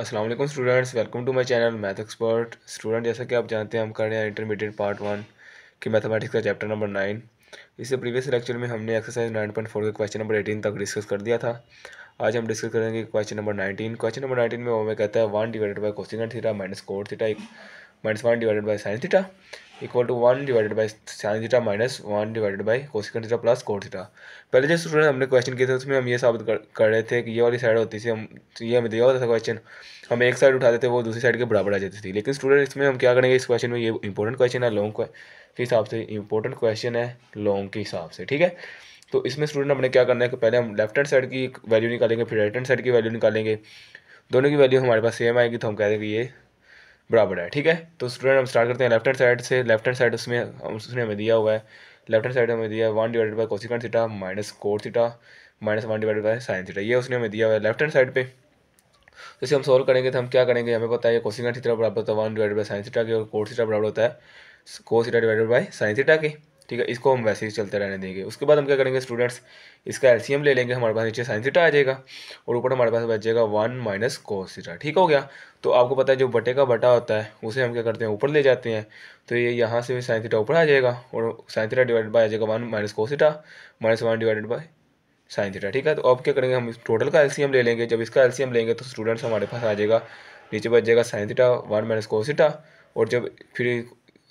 अस्सलाम वालेकुम students welcome to my channel math expert student जैसा कि आप जानते हैं हम कर रहे हैं इंटरमीडिएट पार्ट वन की मैथमेटिक्स का चैप्टर नंबर नाइन इससे प्रीवियस लेक्चर में हमने एक्सरसाइज नाइन पॉइंट फोर के क्वेश्चन नंबर एटीन तक डिस्कस कर दिया था आज हम डिस्कस करेंगे question number nineteen question number nineteen में हमें कहता है one divided by cosine theta minus cot theta एक minus one divided by sine theta equal to one divided by sine theta minus one divided by cosecant theta plus cot theta पहले जो student हमने question किया था उसमें हम ये साबित कर, रहे थे कि ये वाली साइड होती थी हम ये हमें दिया होता था क्वेश्चन हम एक साइड उठाते थे वो दूसरी साइड के बराबर आ जाती थी लेकिन स्टूडेंट इसमें हम क्या करेंगे इस क्वेश्चन में ये इंपॉर्टेंट क्वेश्चन है लॉन्ग के हिसाब से इंपॉर्टेंट क्वेश्चन है लॉन्ग के हिसाब से ठीक है तो इसमें स्टूडेंट हमने क्या करना है कि पहले हम लेफ्ट हैंड साइड की वैल्यू निकालेंगे फिर राइट हैंड साइड की वैल्यू निकालेंगे दोनों की वैल्यू हमारे पास सेम आएगी तो हम कह देंगे ये बराबर है ठीक है तो स्टूडेंट हम स्टार्ट करते हैं लेफ्ट हैंड साइड से लेफ्ट हैंड साइड उसमें उसने हमें दिया हुआ है लेफ्ट हैंड साइड हमें दिया है one divided by cosecant theta minus cot theta minus one divided by sine theta ये उसने हमें दिया हुआ है लेफ्ट हैंड साइड पे तो इसे हम सोल्व करेंगे तो हम क्या करेंगे हमें पता है ये सीटा थीटा बराबर होता है one divided by sine theta के और कोट थीटा बराबर होता है cos theta divided by sine theta के ठीक है इसको हम वैसे ही चलते रहने देंगे उसके बाद हम क्या करेंगे स्टूडेंट्स इसका एलसीएम ले लेंगे हमारे पास नीचे साइन थीटा आ जाएगा और ऊपर हमारे पास बच जाएगा वन माइनस कोस सीटा ठीक हो गया तो आपको पता है जो बटे का बटा होता है उसे हम क्या करते हैं ऊपर ले जाते हैं तो ये यहाँ से भी साइन थीटा ऊपर आ जाएगा और साइन थीटा डिवाइडेड बाय आ जाएगा one minus cos theta minus one divided by sine ठीक है तो अब क्या करेंगे हम टोटल का एलसीएम ले लेंगे जब इसका एलसीएम लेंगे तो स्टूडेंट्स हमारे पास आ जाएगा नीचे बच जाएगा साइन वन माइनस कोस सीटा और जब फिर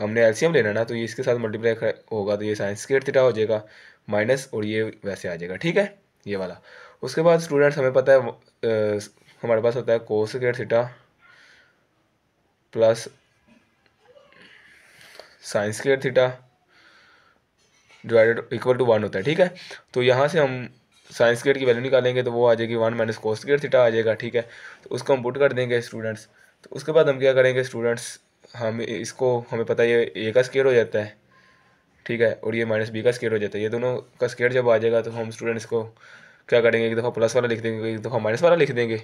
हमने एलसीएम लेना ना तो ये इसके साथ मल्टीप्लाई होगा तो ये साइंस स्केयर थीटा हो जाएगा माइनस और ये वैसे आ जाएगा ठीक है ये वाला उसके बाद स्टूडेंट्स हमें पता है आ, हमारे पास होता है cos square theta plus sine square theta divided equal to one होता है ठीक है तो यहाँ से हम साइंस स्केयर की वैल्यू निकालेंगे तो वो आ जाएगी one minus cos square theta आ जाएगा ठीक है तो उसको हम पुट कर देंगे स्टूडेंट्स तो उसके बाद हम क्या करेंगे स्टूडेंट्स हम इसको हमें पता है ये ए का स्केयर हो जाता है ठीक है और ये माइनस बी का स्केयर हो जाता है ये दोनों का स्केयर जब आ जाएगा तो हम स्टूडेंट्स को क्या करेंगे एक दफ़ा प्लस वाला लिख देंगे एक दफ़ा माइनस वाला लिख देंगे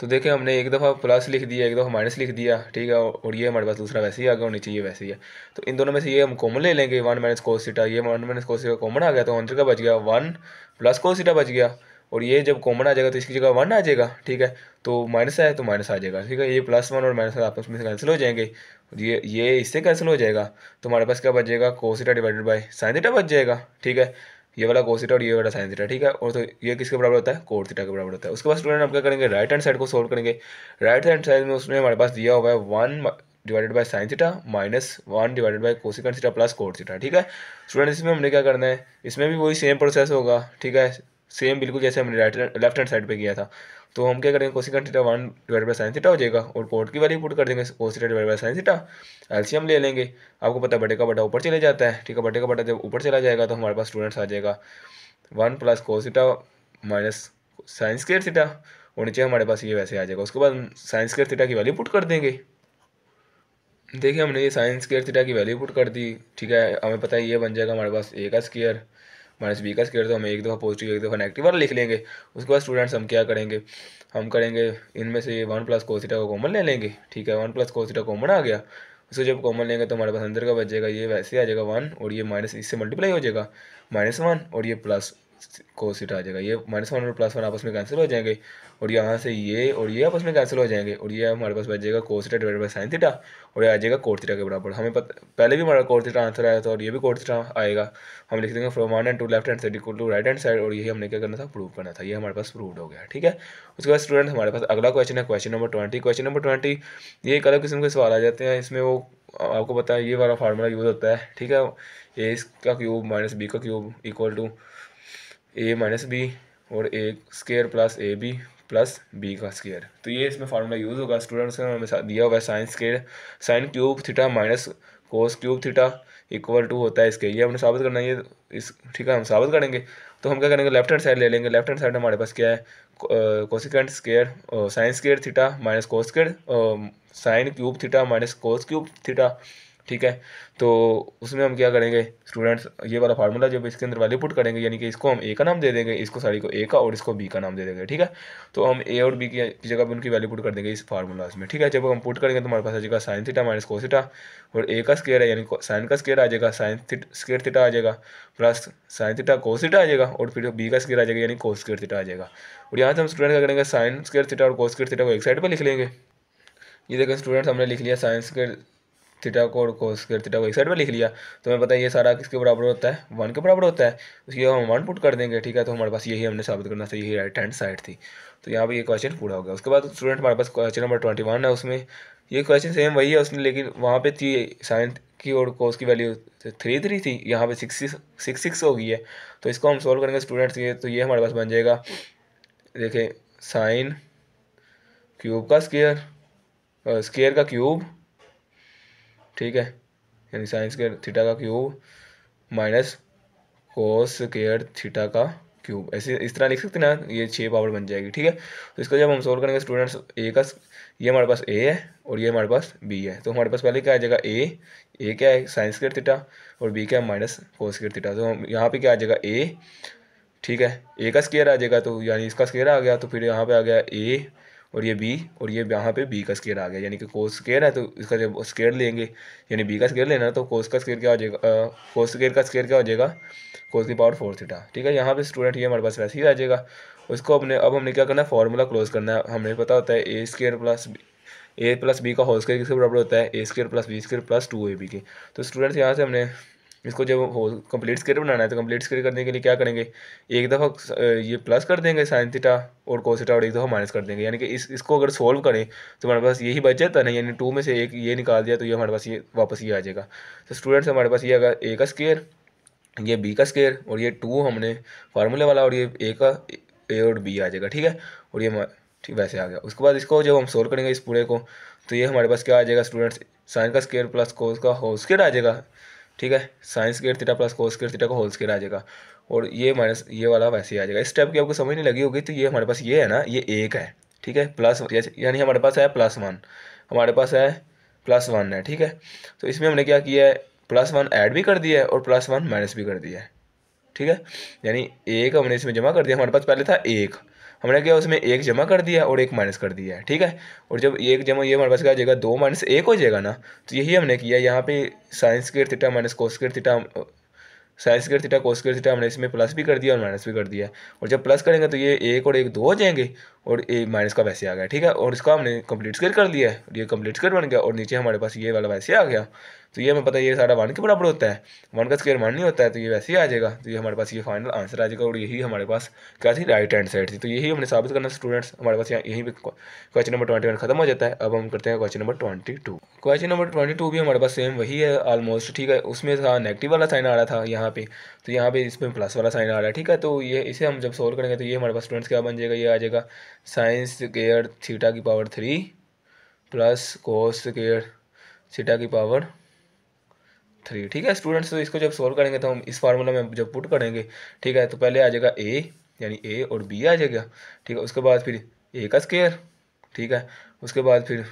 तो देखें हमने एक दफ़ा प्लस लिख दिया एक दफ़ा माइनस लिख दिया ठीक है और ये हमारे पास दूसरा वैसे ही आ गया होनी चाहिए वैसे ही है तो इन दोनों में से ये हम कॉमन ले लेंगे वन माइनस कोसीटा ये वन माइनस कोसीटा कॉमन आ गया तो आंसर का बच गया वन प्लस कोसीटा बच गया और ये जब कॉमन आ जाएगा तो इसकी जगह वन आ जाएगा ठीक है तो माइनस है तो माइनस आ जाएगा ठीक है ये प्लस वन और माइनस वन आपस में से कैंसिल हो जाएंगे ये ये इससे कैंसिल हो जाएगा तो हमारे पास क्या बच जाएगा कोसिटा डिवाइडेड बाई साइंसिटा बच जाएगा ठीक है ये वाला कोसिटा और ये वाला साइन थीटा ठीक है और तो ये किसके बराबर होता है कोर थीटा के बराबर होता है उसके बाद स्टूडेंट हम क्या करेंगे राइट हैंड साइड को सोल्व करेंगे राइट हैंड साइड में उसमें हमारे पास दिया हुआ है one divided by sine theta minus one divided by cosecant theta plus cot theta ठीक है स्टूडेंट इसमें हमने क्या करना है इसमें भी वही सेम प्रोसेस होगा ठीक है सेम बिल्कुल जैसे हमने राइट लेफ्ट हैंड साइड पे किया था तो हम क्या करेंगे cosecant theta one divide by sine theta हो जाएगा और कोर्ट की वैल्यू पुट कर देंगे cos theta divide by sine theta LCM ले लेंगे आपको पता बटे का बटा ऊपर चले जाता है ठीक है बटे का बटा जब ऊपर चला जाएगा तो हमारे पास स्टूडेंट्स आ जाएगा one plus cos theta minus sine square theta और नीचे हमारे पास ये वैसे आ जाएगा उसके बाद साइंस केयर थीटा की वैल्यू पुट कर देंगे देखिए हमने ये साइंस केयर थीटा की वैल्यू पुट कर दी ठीक है हमें पता है ये बन जाएगा हमारे पास ए का स्केयर माइनस बी का स्केयर तो हमें एक दफ़ा पॉजिटिव एक दफ़ा नेगेटिव और लिख लेंगे उसके बाद स्टूडेंट्स हम क्या करेंगे हम करेंगे इनमें से वन प्लस कोसिटा को कॉमन ले लेंगे ठीक है वन प्लस कोसिटा कॉमन आ गया उसको जब कॉमन लेंगे तो हमारे पास अंदर का बच जाएगा ये वैसे आ जाएगा वन और ये माइनस इससे मल्टीप्लाई हो जाएगा माइनस वन और ये प्लस कोस थीटा आ जाएगा ये माइनस वन और प्लस वन आपस में कैंसिल हो जाएंगे और यहाँ से ये और ये आपस में कैंसिल हो जाएंगे और ये हमारे पास बच जाएगा cos theta divide by sine theta और ये आ जाएगा कोट थीटा के बराबर हमें पता पहले भी हमारा कोट थीटा आंसर आया था और ये भी कोट थीटा आएगा हम लिख देंगे from one and two left hand side equal to right hand side और यही हमने क्या करना था प्रूव करना था ये हमारे पास प्रूव हो गया ठीक है उसके बाद स्टूडेंट हमारे पास अगला क्वेश्चन है question number twenty question number twenty ये एक अलग किस्म के सवाल आ जाते हैं इसमें वो आपको पता है ये वाला फार्मूला यूज़ होता है ठीक है ए का क्यूब माइनस बी का cube equal to A minus B और A square plus A B plus B का स्केयर तो ये इसमें फार्मूला यूज़ होगा स्टूडेंट्स ने हमें दिया होगा sine square sine cube theta minus cos cube theta equal to होता है इसके ये हमने साबित करना है ये इस ठीक है हम साबित करेंगे तो हम क्या करेंगे लेफ्ट हैंड साइड ले लेंगे लेफ्ट हैंड साइड हमारे पास क्या है cosecant square sine square theta minus cos square sine cube theta minus cos cube theta ठीक है तो उसमें हम क्या करेंगे स्टूडेंट्स ये वाला फार्मूला जब इसके अंदर वैल्यू पुट करेंगे यानी कि इसको हम ए का नाम दे देंगे इसको साड़ी को ए का और इसको बी का नाम दे देंगे ठीक है तो हम ए और बी की जगह पर उनकी वैल्यू पुट कर देंगे इस फार्मूलाज में ठीक है जब हम पुट करेंगे तो हमारे पास आ जाएगा साइन थीटा माइनस कोसीटा और ए का स्केयर है यानी साइन का स्केयर आ जाएगा साइन स्केयर थीटा आ जाएगा प्लस साइन थीटा कोसीटा आ जाएगा और फिर बी का स्केयर आ जाएगा यानी कोस स्केयर थीटा आ जाएगा और यहाँ से हम स्टूडेंट क्या करेंगे साइन स्केयर थीटा और कोस स्केयर थीटा को एक साइड पर लिख लेंगे ये देखें स्टूडेंट्स हमने लिख लिया साइंस के थीटा को और कोस स्क्र थीटा को एक साइड में लिख लिया तो हमें पता है ये सारा किसके बराबर होता है वन के बराबर होता है बाद हम वन पुट कर देंगे ठीक है तो हमारे पास यही हमने साबित करना था यही राइट हैंड साइड थी तो यहाँ पर ये क्वेश्चन पूरा हो गया उसके बाद स्टूडेंट हमारे पास क्वेश्चन नंबर ट्वेंटी वन है उसमें ये क्वेश्चन सेम वही है उसने लेकिन वहाँ पर थी साइन की और कोस की वैल्यू थ्री थ्री थी यहाँ पे सिक्स सिक्स सिक्स हो गई है तो इसको हम सोल्व करेंगे स्टूडेंट्स ये तो ये हमारे पास बन जाएगा देखें साइन क्यूब का स्केयर स्केयर का क्यूब ठीक है यानी साइंस केयर थीटा का cube minus cos square theta का क्यूब ऐसे इस तरह लिख सकते ना ये छः पावर बन जाएगी ठीक है तो इसका जब हम सोल्व करेंगे स्टूडेंट्स ए का ये हमारे पास ए है और ये हमारे पास बी है तो हमारे पास पहले क्या आ जाएगा ए ए क्या है साइंस केयर थीटा और बी क्या है माइनस कोस केयर थीटा तो हम यहाँ पर क्या आ जाएगा ए ठीक है ए का स्केयर आ जाएगा तो यानी इसका स्केयर आ गया तो फिर यहाँ पर आ गया ए और ये बी और ये यहाँ पे बी का स्केयर आ गया यानी कि कोस स्केयर है तो इसका जब स्केयर लेंगे यानी बी का स्केयर लेना तो कोस का स्केयर क्या हो जाएगा कोस स्केयर का स्केयर क्या हो जाएगा कोस की पावर फोर थीटा ठीक है यहाँ पे स्टूडेंट ये हमारे पास वैसे ही आ जाएगा उसको अपने अब हमने क्या करना है फॉर्मूला क्लोज करना है हमें पता होता है A square plus A plus B का होल स्केयर किसके बराबर होता है A square plus B square plus two A B के तो स्टूडेंट्स यहाँ से हमने इसको जब हो कंप्लीट स्केयर बनाना है तो कंप्लीट स्केयर करने के लिए क्या करेंगे एक दफ़ा ये प्लस कर देंगे साइन थीटा और कोसीटा और एक दफ़ा माइनस कर देंगे यानी कि इस इसको अगर सोल्व करें तो हमारे पास यही बच जाता है यानी टू में से एक ये निकाल दिया तो ये हमारे पास ये वापस ये आ जाएगा तो स्टूडेंट्स हमारे पास ये आएगा ए का स्केयर ये बी का स्केयर और ये टू हमने फार्मूले वाला और ये ए का ए और बी आ जाएगा ठीक है और ये ठीक वैसे आ गया उसके बाद इसको जब हम सोल्व करेंगे इस पूरे को तो ये हमारे पास क्या आ जाएगा स्टूडेंट्स साइन का स्केयर प्लस कोस का होल स्केयर आ जाएगा ठीक है sine square theta plus cos square theta का होल स्केयर आ जाएगा और ये माइनस ये वाला वैसे ही आ जाएगा इस टाइप की आपको समझ नहीं लगी होगी तो ये हमारे पास ये है ना ये एक है ठीक है प्लस यानी हमारे पास है प्लस वन हमारे पास है प्लस वन है ठीक है तो इसमें हमने क्या किया है प्लस वन ऐड भी कर दिया है और प्लस वन माइनस भी कर दिया है ठीक है यानी एक हमने इसमें जमा कर दिया हमारे पास पहले था एक हमने क्या उसमें एक जमा कर दिया और एक माइनस कर दिया ठीक है और जब एक जमा ये हमारे पास क्या जाएगा दो माइनस एक हो जाएगा ना तो यही हमने किया यहाँ पे sine square theta minus cos square theta sine square theta cos square theta हमने इसमें प्लस भी कर दिया और माइनस भी कर दिया और जब प्लस करेंगे तो ये एक और एक दो हो जाएंगे और ए माइनस का वैसे आ गया ठीक है और इसका हमने कंप्लीट स्केयर कर दिया है ये कंप्लीट स्केयर बन गया और नीचे हमारे पास ये वाला वैसे आ गया तो ये हमें पता है ये सारा वन के बराबर होता है वन का स्केयर वन नहीं होता है तो ये वैसे ही आ जाएगा तो ये हमारे पास ये फाइनल आंसर आ जाएगा और यही हमारे पास क्या थी राइट हैंड साइड थी तो यही हमने साबित करना स्टूडेंट्स हमारे पास यहाँ यही क्वेश्चन नंबर ट्वेंटी वन खत्म हो जाता है अब हम करते हैं question number twenty two question number twenty two भी हमारे पास सेम वही है ऑलमोस्ट ठीक है उसमें था नेगेटिव वाला साइन आ रहा था यहाँ पे तो यहाँ पे इसमें प्लस वाला साइन आ रहा है ठीक है तो ये इसे हम जब सोल्व करेंगे तो ये हमारे पास स्टूडेंट्स क्या बन जाएगा ये आ जाएगा साइंस केयर थीटा की power three plus cos square theta की पावर थ्री ठीक है स्टूडेंट्स तो इसको जब सॉल्व करेंगे तो हम इस फार्मूला में जब पुट करेंगे ठीक है तो पहले आ जाएगा ए यानी ए और बी आ जाएगा ठीक है उसके बाद फिर ए का स्केयर ठीक है उसके बाद फिर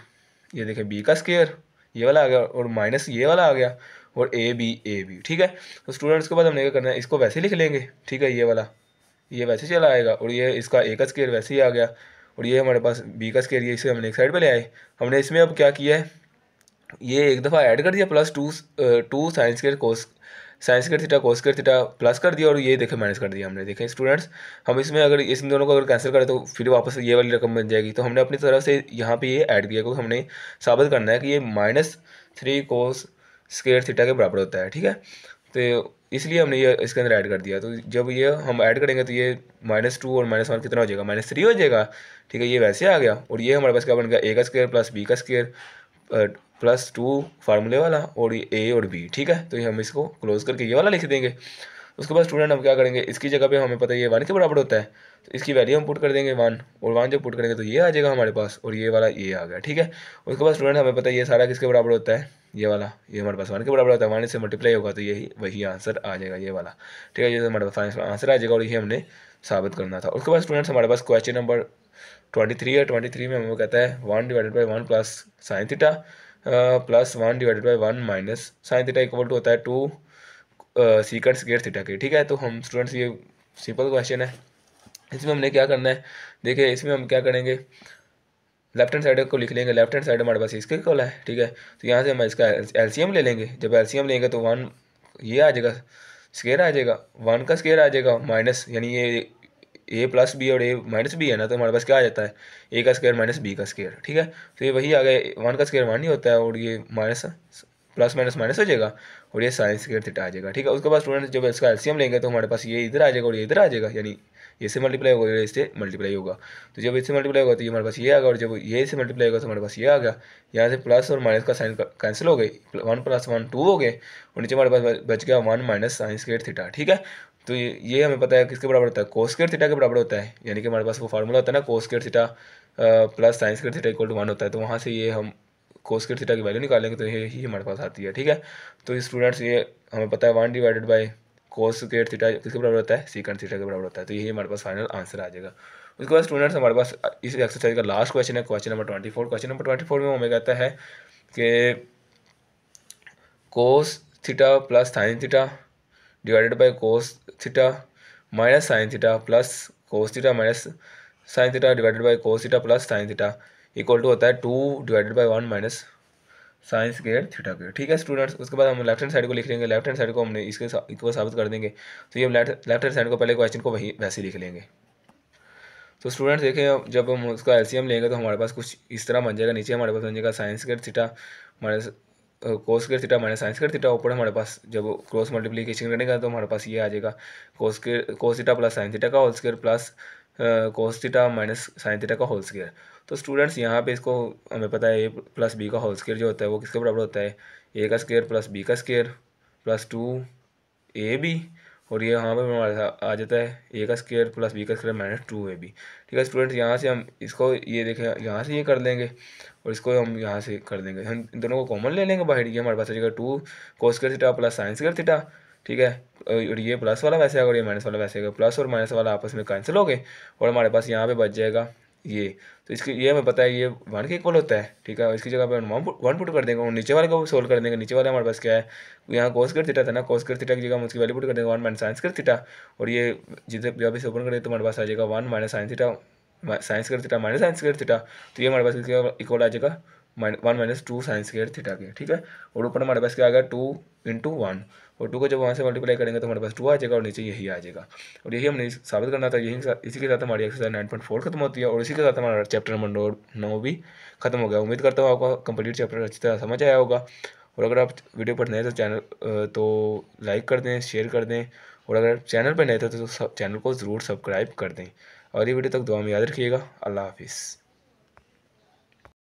ये देखें बी का स्केयर ये वाला आ गया और माइनस ये वाला आ गया और ए बी ए बी ठीक है तो स्टूडेंट्स के बाद हमने क्या करना है इसको वैसे लिख लेंगे ठीक है ये वाला ये वैसे चला आएगा और ये इसका ए का स्केयर वैसे ही आ गया और ये हमारे पास बी का स्केयर ये इसे हमने एक साइड पर ले आए हमने इसमें अब क्या किया है ये एक दफ़ा ऐड कर दिया प्लस टू टू साइंस के cos sine square theta cos square theta plus कर दिया और ये देखें माइनस कर दिया हमने देखें स्टूडेंट्स हम इसमें अगर इस दोनों को अगर कैंसिल करें तो फिर वापस ये वाली रकम बन जाएगी तो हमने अपनी तरफ से यहाँ पे ये ऐड किया क्योंकि हमने साबित करना है कि ये minus three cos square theta के बराबर होता है ठीक है तो इसलिए हमने ये इसके अंदर ऐड कर दिया तो जब ये हम ऐड करेंगे तो ये माइनस टू और माइनस वन कितना हो जाएगा माइनस थ्री हो जाएगा ठीक है ये वैसे आ गया और ये हमारे पास क्या बन गया ए का स्केयर प्लस बी का स्केयर प्लस टू फार्मूले वाला और ये ए और बी ठीक है तो ये हम इसको क्लोज करके ये वाला लिख देंगे उसके बाद स्टूडेंट हम क्या करेंगे इसकी जगह पे हमें पता है ये वन के बराबर होता है तो इसकी वैल्यू हम पुट कर देंगे वन और वन जब पुट करेंगे तो ये आ जाएगा हमारे पास और ये वाला ये आ गया ठीक है उसके बाद स्टूडेंट हमें पता है ये सारा किसके बराबर होता है ये वाला ये हमारे पास वन के बराबर होता है वन से मल्टीप्लाई होगा तो यही वही आंसर आ जाएगा ये वाला ठीक है ये हमारे पास आंसर आ जाएगा और ये हमने साबित करना था उसके बाद स्टूडेंट्स हमारे पास क्वेश्चन नंबर ट्वेंटी थ्री है ट्वेंटी थ्री में हमको कहता है one divided by one plus sine theta plus one divided by one minus sine theta equal to होता है टू सीकेंड स्केयर थीटा के ठीक है तो हम स्टूडेंट्स ये सिंपल क्वेश्चन है इसमें हमने क्या करना है देखिए इसमें हम क्या करेंगे लेफ्ट हैंड साइड को लिख लेंगे लेफ्ट हैंड साइड हमारे पास इसके कॉल है ठीक है तो यहाँ से हम इसका एलसीएम ले लेंगे जब एलसीएम लेंगे तो वन ये आ जाएगा स्केयर आ जाएगा वन का स्केयर आ जाएगा माइनस यानी ये ए प्लस बी और ए माइनस बी है ना तो हमारे पास क्या आ जाता है ए का स्केयर माइनस बी का स्केयर ठीक है तो ये वही आ गया वन का स्केयर वन ही होता है और ये माइनस प्लस माइनस माइनस हो जाएगा और ये साइंस स्केयर थीटा आ जाएगा ठीक है उसके बाद स्टूडेंट जब इसका एलसीएम लेंगे तो हमारे पास ये इधर आ जाएगा और ये इधर आ जाएगा यानी इससे मल्टीप्लाई होगा इससे मल्टीप्लाई होगा तो जब इससे मल्टीप्लाई होगा तो ये हमारे पास ये आ गया और जब ये इससे मल्टीप्लाई होगा तो हमारे पास ये आ गया यहाँ से प्लस और माइनस का साइन कैंसिल हो गए वन प्लस वन टू हो गए और नीचे हमारे पास बच गया one minus sine square theta ठीक है तो ये हमें पता है किसके बराबर होता है कोस्केयर थीटा के बराबर होता है यानी कि हमारे पास वो फार्मूला होता है ना cos square theta plus sine square theta equal to one होता है तो वहाँ से ये हम कोस्केयर थीटा की वैल्यू निकालेंगे तो ये ही हमारे पास आती है ठीक है तो स्टूडेंट्स ये हमें पता है one divided by cos square theta किसके बराबर होता है सीकेंड थीटा के बराबर होता है तो यही हमारे पास फाइनल आंसर आ जाएगा उसके बाद स्टूडेंट्स हमारे पास इस एक्सरसाइज का लास्ट क्वेश्चन है question number twenty four question number twenty four में हमें कहता है कि cos theta plus sine theta divided by cos theta minus sine theta plus cos theta minus sine theta divided by cos theta plus sine theta equal to होता है two divided by one minus sine grade theta के ठीक है students उसके बाद हम left hand side को लिख लेंगे लेफ्ट हैंड साइड को हमने इसके इक्वल साबित कर देंगे तो ये हम लेफ्ट लेफ्ट हैंड साइड को पहले क्वेश्चन को वही वैसे लिख लेंगे तो स्टूडेंट्स देखें जब हम उसका एलसीएम लेंगे तो हमारे पास कुछ इस तरह बन जाएगा नीचे हमारे पास बन जाएगा sine grade theta minus cos के theta minus sine square theta ऊपर हमारे पास जब क्रॉस मल्टीप्लीकेशन करेगा तो हमारे पास ये आ जाएगा कोस के cos theta plus sine theta का whole square plus cos theta minus sine theta का होल स्केयर तो स्टूडेंट्स यहाँ पे इसको हमें पता है ए प्लस बी का होल स्केयर जो होता है वो किसके बराबर होता है ए का स्केयर प्लस बी का square plus two A B और ये यहाँ पर हमारे साथ आ जाता है ए का स्केयर प्लस बी का square minus two A B ठीक है स्टूडेंट्स यहाँ से हम इसको ये देखें यहाँ से ये कर देंगे और इसको हम यहाँ से कर देंगे हम इन दोनों को कॉमन ले लेंगे बाहर ये हमारे पास आ जाएगा two cos square theta plus sine कर थीटा ठीक है और ये प्लस वाला वैसे आएगा और ये माइनस वाला वैसे आएगा प्लस और माइनस वाला आपस में कैंसिल हो गए और हमारे पास यहाँ पर बच जाएगा ये तो इसके ये हमें पता है ये वन के इक्वल होता है ठीक है इसकी जगह पे वन पुट वन पुट कर देंगे और नीचे वाले को सोल्व कर देंगे नीचे वाले हमारे पास क्या है यहाँ कोस कर थीटा था ना कोस कर थीटा की जगह हम उसकी वैल्यू पुट कर देंगे वन माइनस साइंस कर थीटा और ये जिसे जब इसे ओपन करेंगे तो हमारे पास आ जाएगा one minus sine theta sine कर थीटा माइनस साइंस कर थीटा तो ये हमारे पास इसके इक्वल आ जाएगा one minus two sine square theta के ठीक है और ऊपर हमारे पास क्या आ गया टू इंटू वन और टू को जब वहाँ से मल्टीप्लाई करेंगे तो हमारे पास टू आ जाएगा और नीचे यही आ जाएगा और यही हमने साबित करना था यही इसी के साथ हमारी एक्सरसाइज नाइन पॉइंट फोर खत्म होती है और इसी के साथ हमारा चैप्टर नंबर नौ भी खत्म हो गया उम्मीद करता हूँ आपका कंप्लीट चैप्टर अच्छी तरह समझ आया होगा और अगर आप वीडियो पर नए तो चैनल तो लाइक कर दें शेयर कर दें और अगर चैनल पर नए थे तो चैनल को ज़रूर सब्सक्राइब कर दें और ये वीडियो तक दुआ में याद रखिएगा अल्लाह हाफिज़